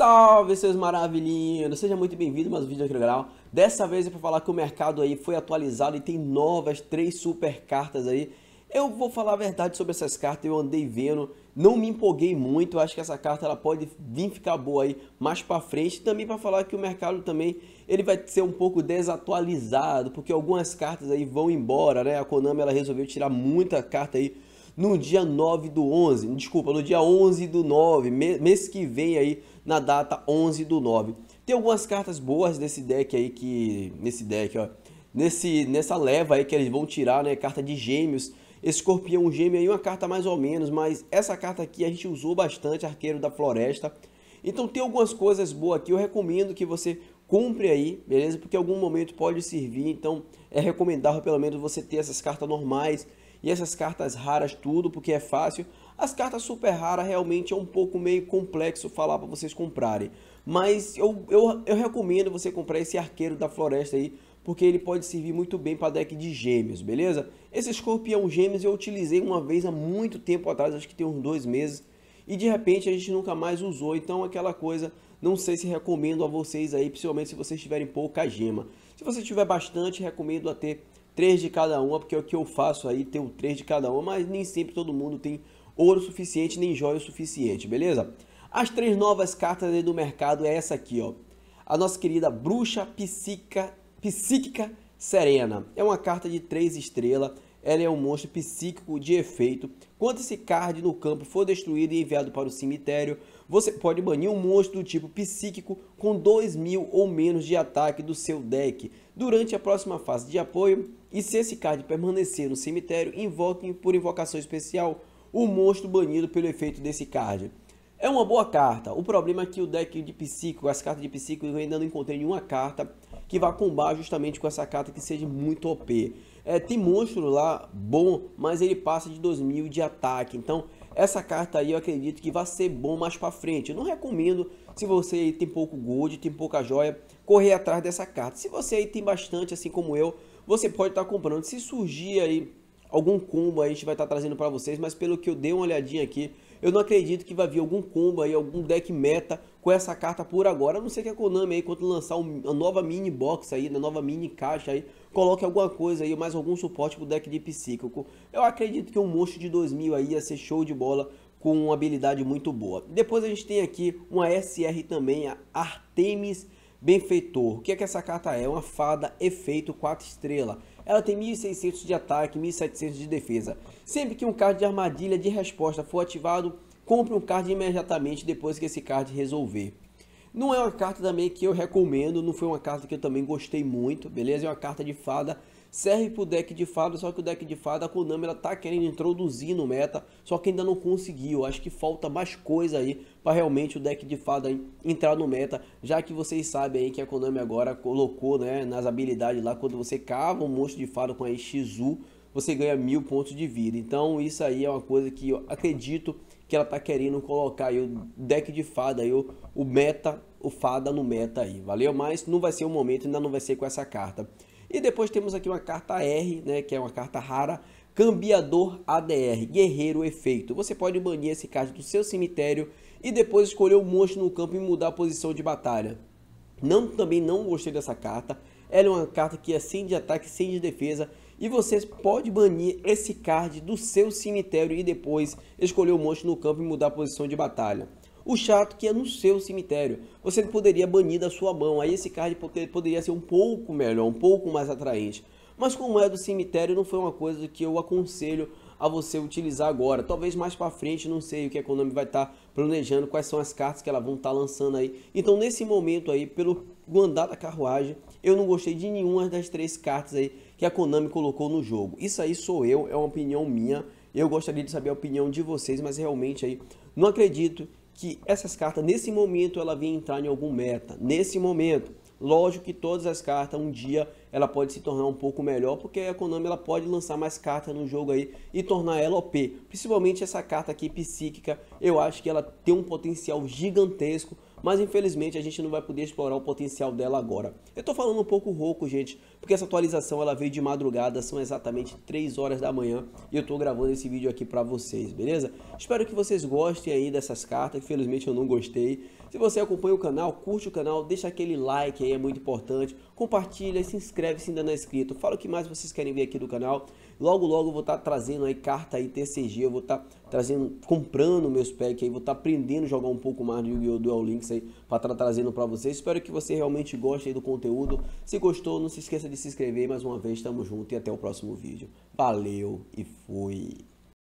Salve seus maravilhinhos! Seja muito bem-vindo a mais um vídeo aqui no canal. Dessa vez é para falar que o mercado aí foi atualizado e tem novas três super cartas aí. Eu vou falar a verdade sobre essas cartas, eu andei vendo, não me empolguei muito, acho que essa carta ela pode vir ficar boa aí mais para frente. Também para falar que o mercado também ele vai ser um pouco desatualizado, porque algumas cartas aí vão embora, né? A Konami ela resolveu tirar muita carta aí no dia 9 do 11, desculpa, no dia 11 do 9, mês que vem aí, na data 11 do 9. Tem algumas cartas boas nesse deck aí que nesse deck, ó, nesse nessa leva aí que eles vão tirar, né, carta de Gêmeos, Escorpião Gêmeo aí uma carta mais ou menos, mas essa carta aqui a gente usou bastante, Arqueiro da Floresta. Então tem algumas coisas boas aqui, eu recomendo que você cumpre aí, beleza? Porque algum momento pode servir, então é recomendável pelo menos você ter essas cartas normais e essas cartas raras, tudo, porque é fácil. As cartas super raras realmente é um pouco meio complexo falar para vocês comprarem. Mas eu, eu, eu recomendo você comprar esse arqueiro da floresta aí, porque ele pode servir muito bem para deck de gêmeos, beleza? Esse escorpião gêmeos eu utilizei uma vez há muito tempo atrás, acho que tem uns dois meses, e de repente a gente nunca mais usou, então aquela coisa, não sei se recomendo a vocês aí, principalmente se vocês tiverem pouca gema. Se você tiver bastante, recomendo a ter três de cada uma, porque é o que eu faço aí, tem três de cada uma, mas nem sempre todo mundo tem ouro suficiente, nem joia suficiente, beleza? As três novas cartas aí do mercado é essa aqui, ó. A nossa querida Bruxa Psíquica, Psíquica Serena. É uma carta de três estrelas, ela é um monstro psíquico de efeito. Quando esse card no campo for destruído e enviado para o cemitério, você pode banir um monstro do tipo psíquico com 2.000 ou menos de ataque do seu deck. Durante a próxima fase de apoio, e se esse card permanecer no cemitério, invoquem por invocação especial o monstro banido pelo efeito desse card. É uma boa carta. O problema é que o deck de psíquico, as cartas de psíquico, eu ainda não encontrei nenhuma carta que vá combar justamente com essa carta que seja muito OP. É, tem monstro lá bom, mas ele passa de 2000 de ataque. Então, essa carta aí eu acredito que vai ser bom mais para frente. Eu não recomendo, se você aí tem pouco gold, tem pouca joia, correr atrás dessa carta. Se você aí tem bastante, assim como eu, você pode estar tá comprando. Se surgir aí algum combo, aí, a gente vai estar tá trazendo para vocês, mas pelo que eu dei uma olhadinha aqui, eu não acredito que vai vir algum combo aí, algum deck meta com essa carta por agora. A não ser que a Konami aí, quando lançar uma nova mini box aí, uma né, nova mini caixa aí, coloque alguma coisa aí, mais algum suporte pro deck de Psíquico. Eu acredito que um monstro de 2000 aí ia ser show de bola com uma habilidade muito boa. Depois a gente tem aqui uma SR também, a Artemis Benfeitor. O que é que essa carta é? Uma fada efeito 4 estrela ela tem 1.600 de ataque, 1.700 de defesa. Sempre que um card de armadilha de resposta for ativado, compre um card imediatamente depois que esse card resolver. Não é uma carta também que eu recomendo, não foi uma carta que eu também gostei muito, beleza? É uma carta de fada, serve pro deck de fada, só que o deck de fada a Konami ela tá querendo introduzir no meta, só que ainda não conseguiu. Acho que falta mais coisa aí para realmente o deck de fada entrar no meta, já que vocês sabem aí que a Konami agora colocou, né, nas habilidades lá quando você cava um monstro de fada com a Shizu, você ganha mil pontos de vida. Então isso aí é uma coisa que eu acredito que ela tá querendo colocar aí o deck de fada aí, o, o meta, o fada no meta aí, valeu? Mas não vai ser o momento, ainda não vai ser com essa carta. E depois temos aqui uma carta R, né, que é uma carta rara, Cambiador ADR, Guerreiro Efeito. Você pode banir esse card do seu cemitério e depois escolher o um monstro no campo e mudar a posição de batalha. Não, também não gostei dessa carta. Ela é uma carta que é sem de ataque, sem de defesa e você pode banir esse card do seu cemitério e depois escolher o monstro no campo e mudar a posição de batalha. O chato que é no seu cemitério, você poderia banir da sua mão, aí esse card poderia ser um pouco melhor, um pouco mais atraente. Mas como é do cemitério, não foi uma coisa que eu aconselho a você utilizar agora. Talvez mais para frente, não sei o que a Konami vai estar tá planejando, quais são as cartas que ela vão estar tá lançando aí. Então, nesse momento aí, pelo andar da carruagem, eu não gostei de nenhuma das três cartas aí que a Konami colocou no jogo. Isso aí sou eu, é uma opinião minha. Eu gostaria de saber a opinião de vocês, mas realmente aí não acredito que essas cartas nesse momento ela vinha entrar em algum meta. Nesse momento, Lógico que todas as cartas, um dia, ela pode se tornar um pouco melhor, porque a Konami ela pode lançar mais cartas no jogo aí e tornar ela OP. Principalmente essa carta aqui, Psíquica, eu acho que ela tem um potencial gigantesco mas infelizmente a gente não vai poder explorar o potencial dela agora. Eu tô falando um pouco rouco, gente, porque essa atualização ela veio de madrugada, são exatamente 3 horas da manhã e eu tô gravando esse vídeo aqui para vocês, beleza? Espero que vocês gostem aí dessas cartas, que felizmente eu não gostei. Se você acompanha o canal, curte o canal, deixa aquele like aí, é muito importante. Compartilha, se inscreve se ainda não é inscrito. Fala o que mais vocês querem ver aqui do canal. Logo, logo vou estar tá trazendo aí carta aí TCG, eu vou estar tá trazendo, comprando meus packs aí, vou estar tá aprendendo a jogar um pouco mais de Yu-Gi-Oh! Duel Links aí, para estar tá trazendo para vocês. Espero que você realmente goste aí do conteúdo. Se gostou, não se esqueça de se inscrever mais uma vez, tamo junto e até o próximo vídeo. Valeu e fui!